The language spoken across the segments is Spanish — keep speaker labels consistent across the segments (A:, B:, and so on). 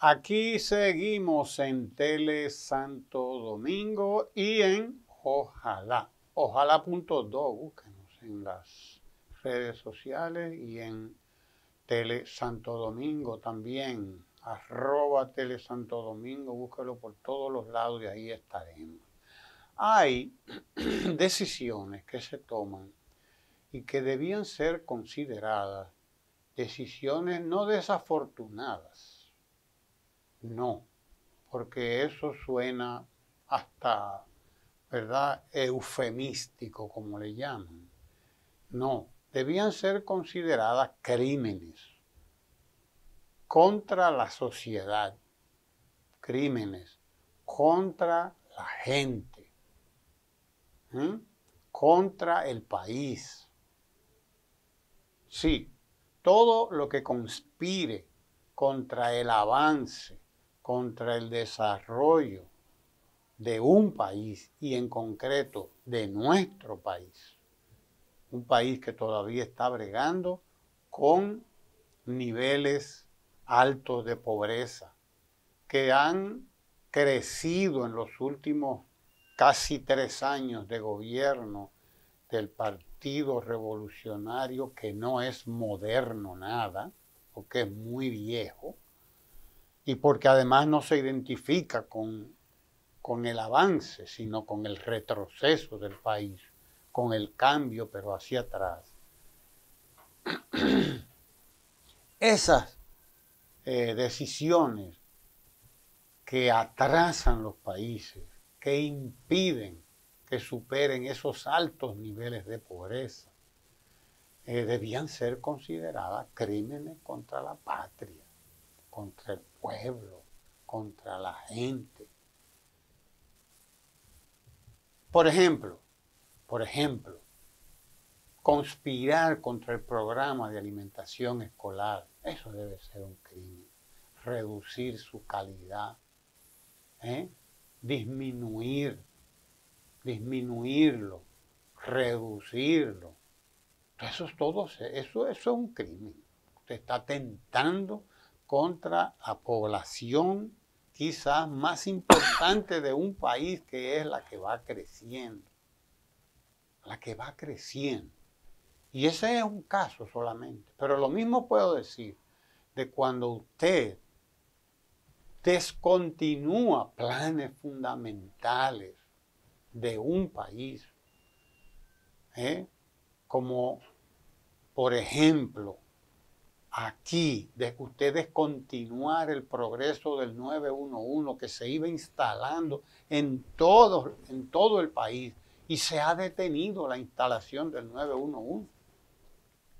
A: Aquí seguimos en Tele Santo Domingo y en Ojalá. Ojalá.do, búsquenos en las redes sociales y en Tele Santo Domingo también. Arroba Tele Santo Domingo, búsquelo por todos los lados y ahí estaremos. Hay decisiones que se toman y que debían ser consideradas decisiones no desafortunadas no, porque eso suena hasta, ¿verdad?, eufemístico, como le llaman. No, debían ser consideradas crímenes contra la sociedad, crímenes contra la gente, contra el país. Sí, todo lo que conspire contra el avance contra el desarrollo de un país y en concreto de nuestro país. Un país que todavía está bregando con niveles altos de pobreza que han crecido en los últimos casi tres años de gobierno del Partido Revolucionario que no es moderno nada, porque es muy viejo, y porque además no se identifica con, con el avance, sino con el retroceso del país, con el cambio, pero hacia atrás. Esas eh, decisiones que atrasan los países, que impiden que superen esos altos niveles de pobreza, eh, debían ser consideradas crímenes contra la patria contra el pueblo, contra la gente. Por ejemplo, por ejemplo, conspirar contra el programa de alimentación escolar, eso debe ser un crimen. Reducir su calidad, ¿eh? disminuir, disminuirlo, reducirlo. Eso es todo, eso, eso es un crimen. Usted está tentando contra la población quizás más importante de un país que es la que va creciendo. La que va creciendo. Y ese es un caso solamente. Pero lo mismo puedo decir de cuando usted descontinúa planes fundamentales de un país, ¿eh? como por ejemplo aquí de ustedes continuar el progreso del 911 que se iba instalando en todo, en todo el país y se ha detenido la instalación del 911.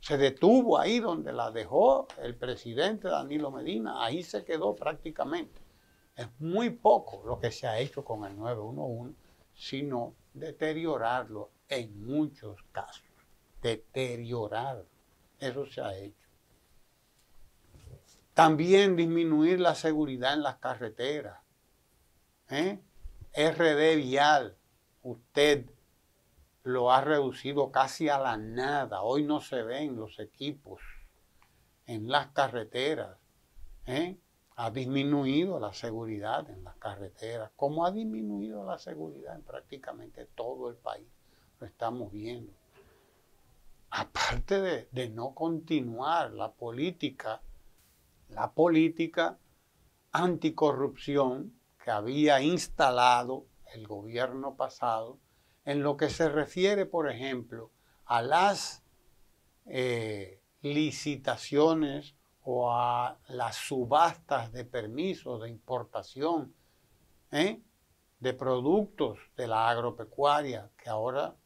A: Se detuvo ahí donde la dejó el presidente Danilo Medina, ahí se quedó prácticamente. Es muy poco lo que se ha hecho con el 911, sino deteriorarlo en muchos casos. Deteriorarlo. Eso se ha hecho. También disminuir la seguridad en las carreteras. ¿Eh? RD vial, usted lo ha reducido casi a la nada. Hoy no se ven los equipos en las carreteras. ¿Eh? Ha disminuido la seguridad en las carreteras, ¿Cómo ha disminuido la seguridad en prácticamente todo el país. Lo estamos viendo. Aparte de no continuar la política la política anticorrupción que había instalado el gobierno pasado en lo que se refiere, por ejemplo, a las eh, licitaciones o a las subastas de permisos de importación ¿eh? de productos de la agropecuaria, que ahora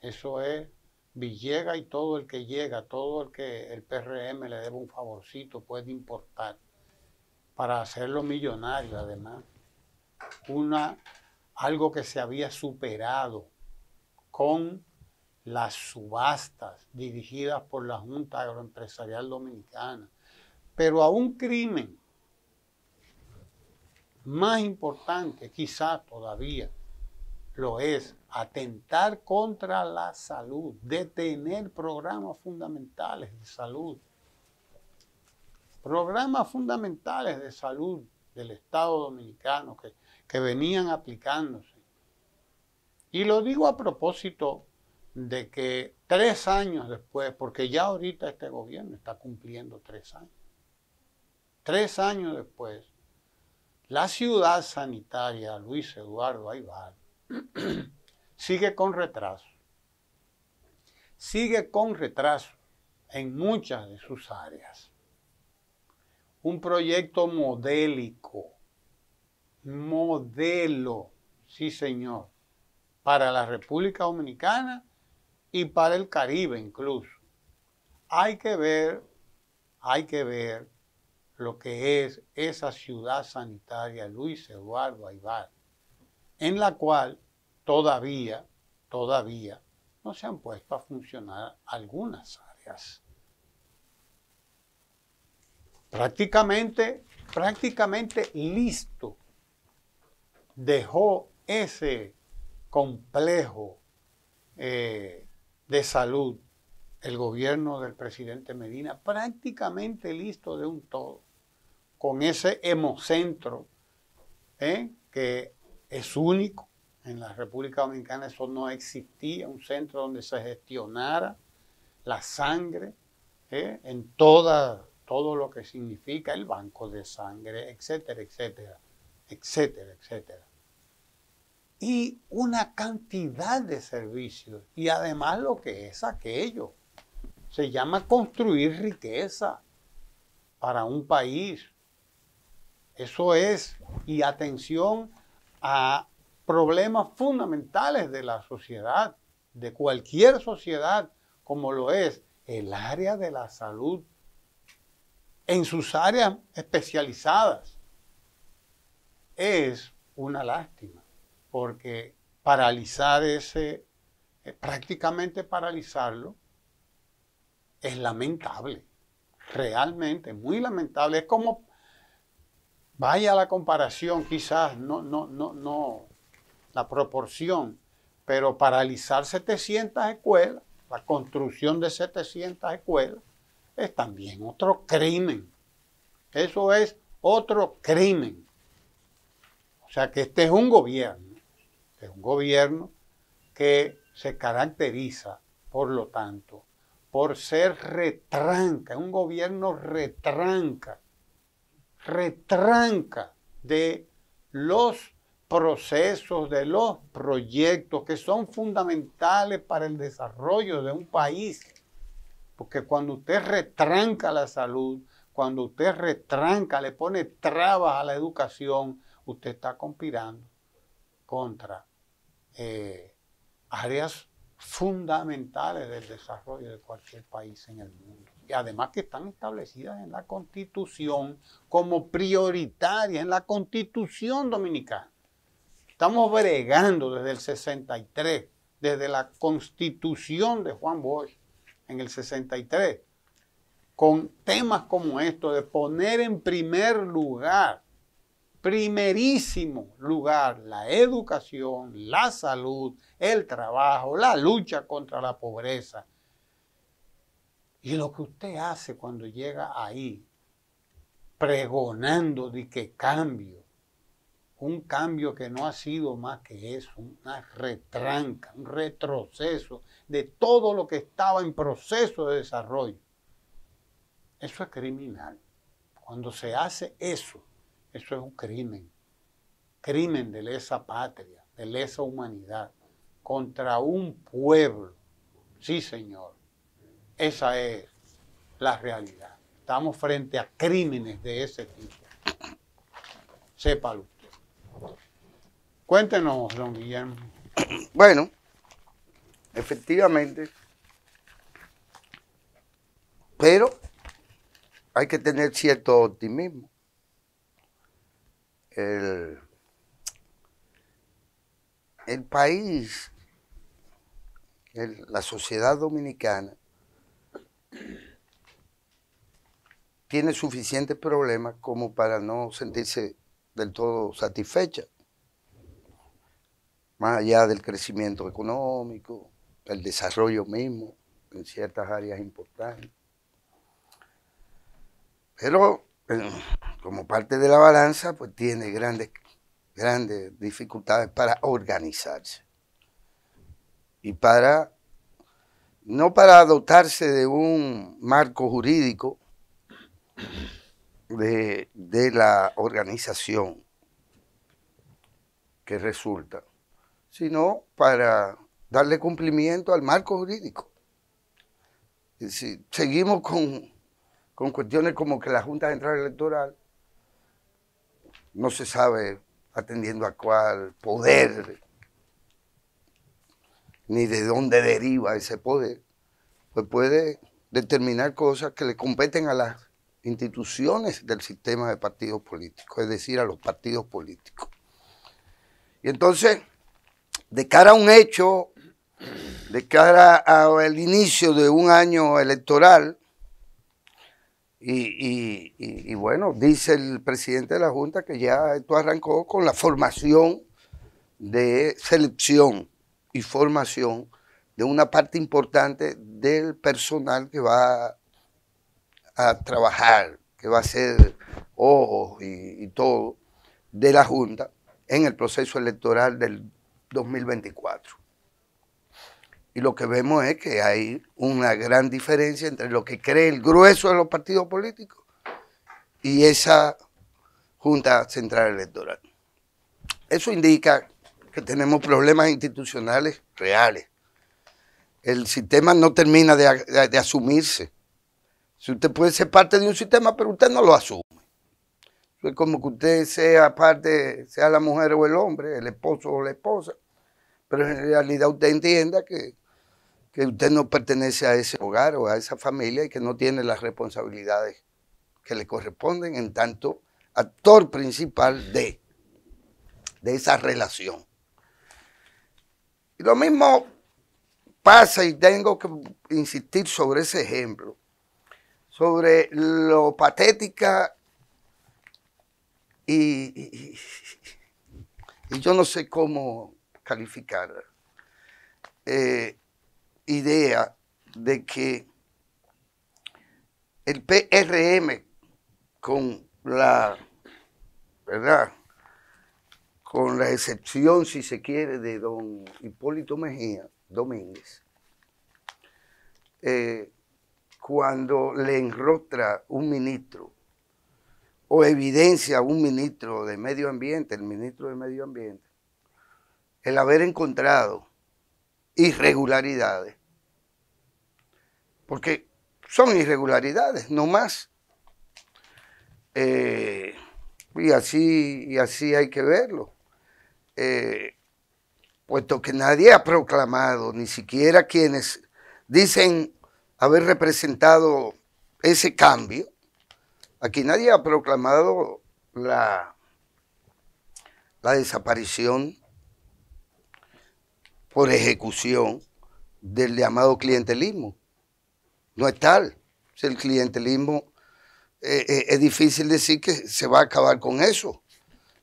A: eso es Villega y todo el que llega, todo el que el PRM le debe un favorcito puede importar para hacerlo millonario además. Una, algo que se había superado con las subastas dirigidas por la Junta Agroempresarial Dominicana, pero a un crimen más importante quizá todavía, lo es atentar contra la salud, detener programas fundamentales de salud, programas fundamentales de salud del Estado dominicano que, que venían aplicándose. Y lo digo a propósito de que tres años después, porque ya ahorita este gobierno está cumpliendo tres años, tres años después, la ciudad sanitaria Luis Eduardo Aybar sigue con retraso. Sigue con retraso en muchas de sus áreas. Un proyecto modélico, modelo, sí señor, para la República Dominicana y para el Caribe incluso. Hay que ver, hay que ver lo que es esa ciudad sanitaria Luis Eduardo Aybar en la cual todavía, todavía no se han puesto a funcionar algunas áreas. Prácticamente, prácticamente listo dejó ese complejo eh, de salud el gobierno del presidente Medina, prácticamente listo de un todo, con ese hemocentro eh, que es único. En la República Dominicana eso no existía, un centro donde se gestionara la sangre ¿eh? en todo lo que significa el banco de sangre, etcétera, etcétera, etcétera, etcétera. Y una cantidad de servicios y además lo que es aquello. Se llama construir riqueza para un país. Eso es, y atención a problemas fundamentales de la sociedad, de cualquier sociedad, como lo es el área de la salud, en sus áreas especializadas. Es una lástima, porque paralizar ese, eh, prácticamente paralizarlo, es lamentable, realmente muy lamentable. Es como Vaya la comparación, quizás, no, no, no, no, la proporción, pero paralizar 700 escuelas, la construcción de 700 escuelas, es también otro crimen. Eso es otro crimen. O sea que este es un gobierno, este es un gobierno que se caracteriza, por lo tanto, por ser retranca, un gobierno retranca retranca de los procesos, de los proyectos que son fundamentales para el desarrollo de un país. Porque cuando usted retranca la salud, cuando usted retranca, le pone trabas a la educación, usted está conspirando contra eh, áreas fundamentales del desarrollo de cualquier país en el mundo y además que están establecidas en la Constitución como prioritarias en la Constitución dominicana. Estamos bregando desde el 63, desde la Constitución de Juan Bosch en el 63, con temas como esto de poner en primer lugar, primerísimo lugar, la educación, la salud, el trabajo, la lucha contra la pobreza y lo que usted hace cuando llega ahí, pregonando de que cambio, un cambio que no ha sido más que eso, una retranca, un retroceso de todo lo que estaba en proceso de desarrollo. Eso es criminal. Cuando se hace eso, eso es un crimen. Crimen de lesa patria, de lesa humanidad, contra un pueblo. Sí, señor. Esa es la realidad. Estamos frente a crímenes de ese tipo. Sépalo usted. Cuéntenos, don Guillermo. Bueno, efectivamente.
B: Pero hay que tener cierto optimismo. El, país, la sociedad dominicana, tiene suficientes problemas como para no sentirse del todo satisfecha. Más allá del crecimiento económico, el desarrollo mismo en ciertas áreas importantes. Pero eh, como parte de la balanza, pues tiene grandes, grandes dificultades para organizarse. Y para, no para dotarse de un marco jurídico de, la organización que resulta, sino para darle cumplimiento al marco jurídico. Si seguimos con, con cuestiones como que la Junta Central Electoral no se sabe atendiendo a cuál poder, ni de dónde deriva ese poder, pues puede determinar cosas que le competen a las instituciones del sistema de partidos políticos, es decir, a los partidos políticos. Y entonces, de cara a un hecho, de cara al inicio de un año electoral, y, bueno, dice el presidente de la Junta que ya esto arrancó con la formación de selección y formación de una parte importante del personal que va a trabajar, que va a ser ojos y, todo, de la Junta en el proceso electoral del 2024. Y lo que vemos es que hay una gran diferencia entre lo que cree el grueso de los partidos políticos y esa Junta Central Electoral. Eso indica que tenemos problemas institucionales reales. El sistema no termina de, asumirse. Si usted puede ser parte de un sistema, pero usted no lo asume. Es como que usted sea parte, sea la mujer o el hombre, el esposo o la esposa, pero en realidad usted entienda que, usted no pertenece a ese hogar o a esa familia y que no tiene las responsabilidades que le corresponden en tanto actor principal de, de esa relación. Y lo mismo pasa y tengo que insistir sobre ese ejemplo sobre lo patética y, yo no sé cómo calificar eh, idea de que el PRM con la, ¿verdad? Con la excepción, si se quiere, de don Hipólito Mejía Domínguez, eh, cuando le enrotra un ministro o evidencia un ministro de medio ambiente, el ministro de medio ambiente, el haber encontrado irregularidades, porque son irregularidades, no más. Eh, y, así, y así hay que verlo, eh, puesto que nadie ha proclamado, ni siquiera quienes dicen haber representado ese cambio. Aquí nadie ha proclamado la, la desaparición por ejecución del llamado clientelismo. No es tal. El clientelismo eh, eh, es difícil decir que se va a acabar con eso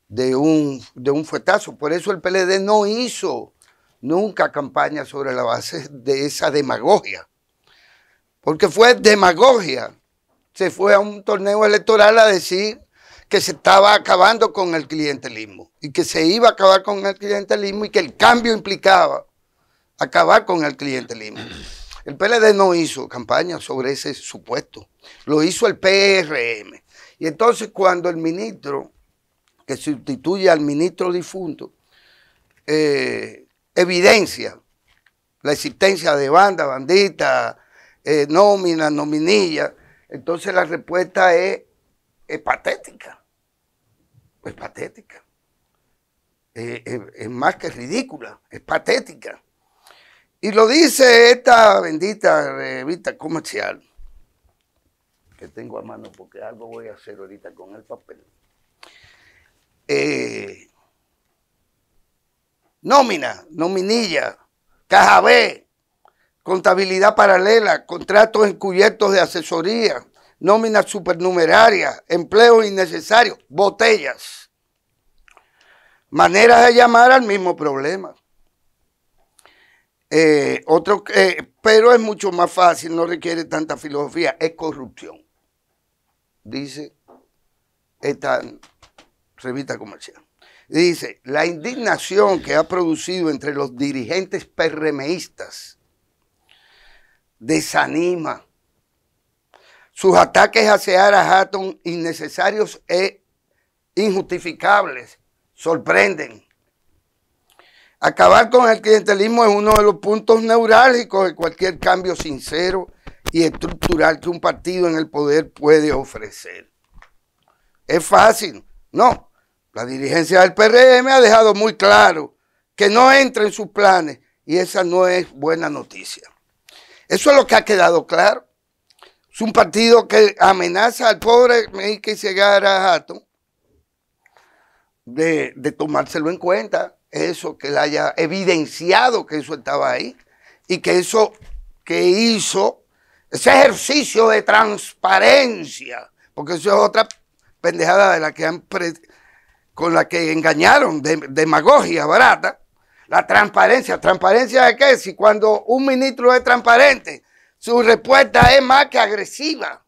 B: de un, de un fuetazo. Por eso el PLD no hizo nunca campaña sobre la base de esa demagogia porque fue demagogia. Se fue a un torneo electoral a decir que se estaba acabando con el clientelismo y que se iba a acabar con el clientelismo y que el cambio implicaba acabar con el clientelismo. El PLD no hizo campaña sobre ese supuesto, lo hizo el PRM. Y entonces cuando el ministro, que sustituye al ministro difunto, eh, evidencia la existencia de bandas, banditas, eh, nómina, nominilla. Entonces la respuesta es, es patética. Es patética. Eh, eh, es más que ridícula, es patética. Y lo dice esta bendita revista comercial que tengo a mano porque algo voy a hacer ahorita con el papel. nómina, nominilla, caja B, contabilidad paralela, contratos encubiertos de asesoría, nóminas supernumerarias, empleos innecesarios, botellas. Maneras de llamar al mismo problema. Eh, otro, eh, pero es mucho más fácil, no requiere tanta filosofía, es corrupción, dice esta revista comercial. Dice, la indignación que ha producido entre los dirigentes perremeístas desanima. Sus ataques hacia Seara Hatton, innecesarios e injustificables, sorprenden. Acabar con el clientelismo es uno de los puntos neurálgicos de cualquier cambio sincero y estructural que un partido en el poder puede ofrecer. Es fácil, no. La dirigencia del PRM ha dejado muy claro que no entra en sus planes y esa no es buena noticia. Eso es lo que ha quedado claro. Es un partido que amenaza al pobre que llegar a Jato de, tomárselo en cuenta, eso, que le haya evidenciado que eso estaba ahí y que eso que hizo, ese ejercicio de transparencia, porque eso es otra pendejada de la que con la que engañaron, demagogia barata, la transparencia, ¿transparencia de qué? Si cuando un ministro es transparente, su respuesta es más que agresiva,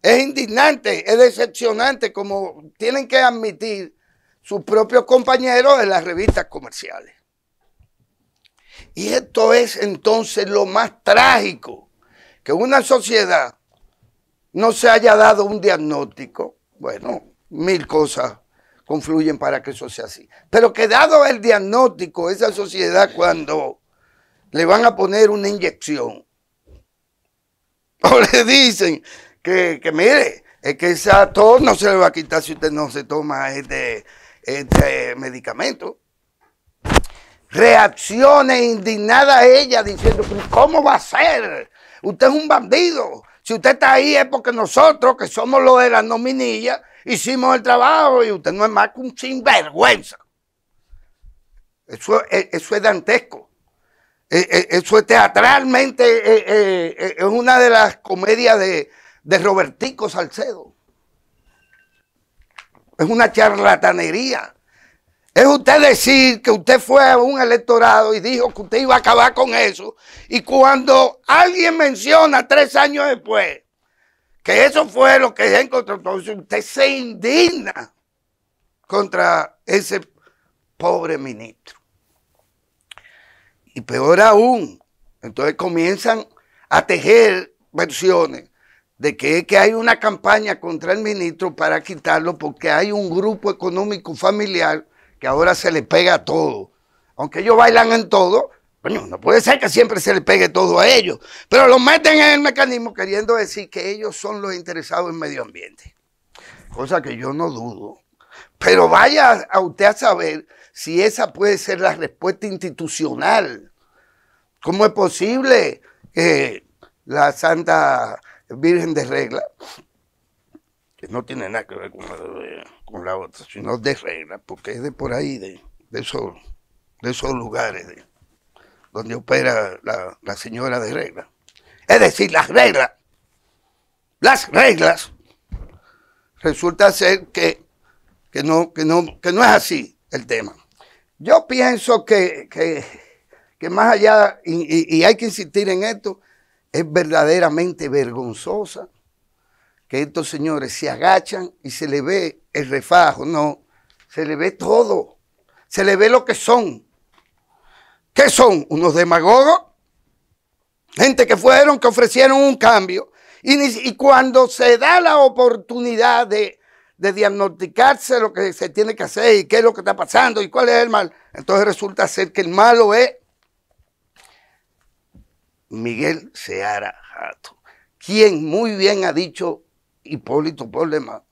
B: es indignante, es decepcionante, como tienen que admitir sus propios compañeros en las revistas comerciales. Y esto es entonces lo más trágico, que una sociedad no se haya dado un diagnóstico. Bueno, mil cosas confluyen para que eso sea así. Pero que dado el diagnóstico, esa sociedad cuando le van a poner una inyección o le dicen que, mire, es que esa tos no se le va a quitar si usted no se toma este, este medicamento. Reacciona indignada a ella diciendo, ¿cómo va a ser? Usted es un bandido, si usted está ahí es porque nosotros, que somos los de las nominillas, hicimos el trabajo y usted no es más que un sinvergüenza. Eso, es eh, dantesco. Eh, eh, eso es teatralmente, es una de las comedias de, de Robertico Salcedo. Es una charlatanería. Es usted decir que usted fue a un electorado y dijo que usted iba a acabar con eso. Y cuando alguien menciona tres años después que eso fue lo que se encontró, entonces usted se indigna contra ese pobre ministro. Y peor aún, entonces comienzan a tejer versiones de que, que hay una campaña contra el ministro para quitarlo porque hay un grupo económico familiar ahora se le pega a todo. Aunque ellos bailan en todo, bueno, no puede ser que siempre se le pegue todo a ellos. Pero lo meten en el mecanismo queriendo decir que ellos son los interesados en medio ambiente. Cosa que yo no dudo. Pero vaya a usted a saber si esa puede ser la respuesta institucional. ¿Cómo es posible que la Santa Virgen de Regla, que no tiene nada que ver con la la otra, sino de regla, porque es de por ahí, de, esos, de esos lugares donde opera la, señora de regla. Es decir, las reglas, las reglas, resulta ser que, no, que, no, que no es así el tema. Yo pienso que, más allá, y hay que insistir en esto, es verdaderamente vergonzosa estos señores se agachan y se le ve el refajo, no, se le ve todo, se le ve lo que son. ¿Qué son? Unos demagogos, gente que fueron, que ofrecieron un cambio, y, cuando se da la oportunidad de, de diagnosticarse lo que se tiene que hacer y qué es lo que está pasando y cuál es el mal, entonces resulta ser que el malo es Miguel Seara Jato, quien muy bien ha dicho Hipólito Problema,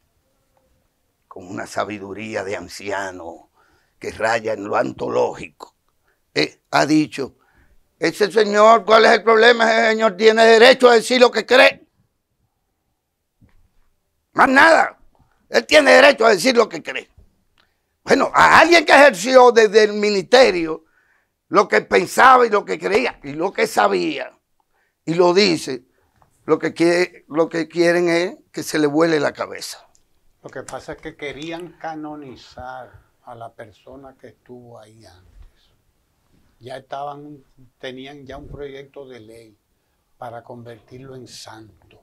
B: con una sabiduría de anciano que raya en lo antológico, eh, ha dicho, ese señor, ¿cuál es el problema? Ese señor tiene derecho a decir lo que cree. Más nada, él tiene derecho a decir lo que cree. Bueno, a alguien que ejerció desde el ministerio lo que pensaba y lo que creía y lo que sabía, y lo dice, lo que, lo que quieren es que se le vuele la cabeza.
A: Lo que pasa es que querían canonizar a la persona que estuvo ahí antes. Ya estaban, tenían ya un proyecto de ley para convertirlo en santo.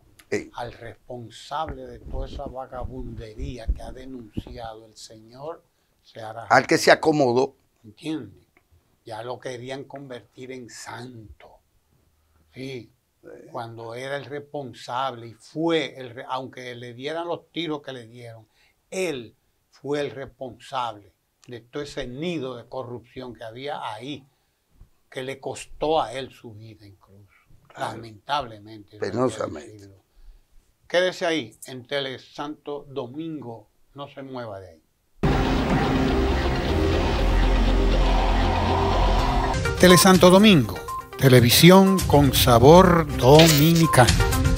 A: Al responsable de toda esa vagabundería que ha denunciado el Señor, se hará. Al que se
B: acomodó.
A: ¿Entiendes? Ya lo querían convertir en santo. Sí, cuando era el responsable y fue, el, aunque le dieran los tiros que le dieron, él fue el responsable de todo ese nido de corrupción que había ahí, que le costó a él su vida incluso, cruz. lamentablemente. Penosamente. Quédese ahí, en Tele Santo Domingo, no se mueva de ahí. Tele Santo Domingo Televisión con sabor dominicano.